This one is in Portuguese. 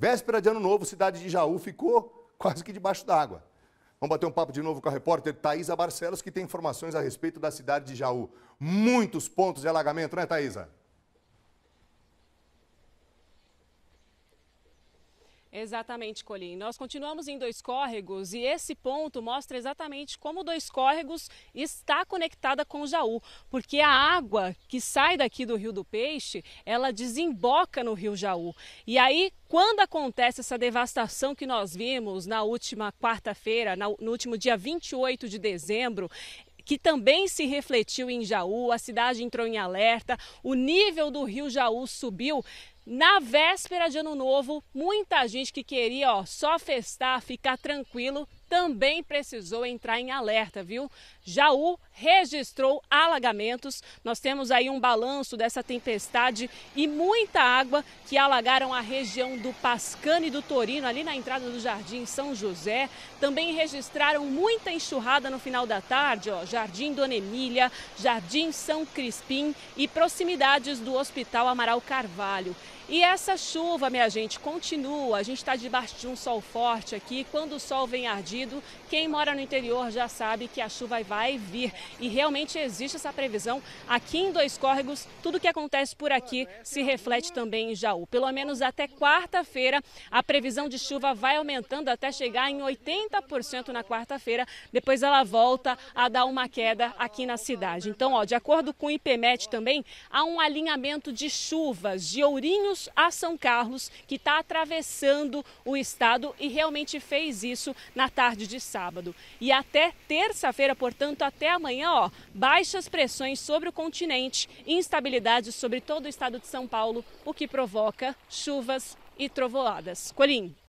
Véspera de Ano Novo, cidade de Jaú ficou quase que debaixo d'água. Vamos bater um papo de novo com a repórter Thaisa Barcelos, que tem informações a respeito da cidade de Jaú. Muitos pontos de alagamento, né, Thaisa? Exatamente, Colim. Nós continuamos em Dois Córregos e esse ponto mostra exatamente como Dois Córregos está conectada com o Jaú, porque a água que sai daqui do Rio do Peixe, ela desemboca no Rio Jaú. E aí, quando acontece essa devastação que nós vimos na última quarta-feira, no último dia 28 de dezembro, que também se refletiu em Jaú. A cidade entrou em alerta, o nível do rio Jaú subiu. Na véspera de Ano Novo, muita gente que queria ó, só festar, ficar tranquilo, também precisou entrar em alerta, viu? Jaú registrou alagamentos. Nós temos aí um balanço dessa tempestade e muita água que alagaram a região do Pascane e do Torino, ali na entrada do Jardim São José. Também registraram muita enxurrada no final da tarde, ó, Jardim Dona Emília, Jardim São Crispim e proximidades do Hospital Amaral Carvalho. E essa chuva, minha gente, continua. A gente está debaixo de um sol forte aqui. Quando o sol vem ardir, sentido. Quem mora no interior já sabe que a chuva vai vir e realmente existe essa previsão. Aqui em Dois Córregos, tudo que acontece por aqui se reflete também em Jaú. Pelo menos até quarta-feira, a previsão de chuva vai aumentando até chegar em 80% na quarta-feira. Depois ela volta a dar uma queda aqui na cidade. Então, ó, de acordo com o IPMET também, há um alinhamento de chuvas de Ourinhos a São Carlos que está atravessando o estado e realmente fez isso na tarde tarde de sábado. E até terça-feira, portanto, até amanhã, ó, baixas pressões sobre o continente, instabilidade sobre todo o estado de São Paulo, o que provoca chuvas e trovoadas. Colim.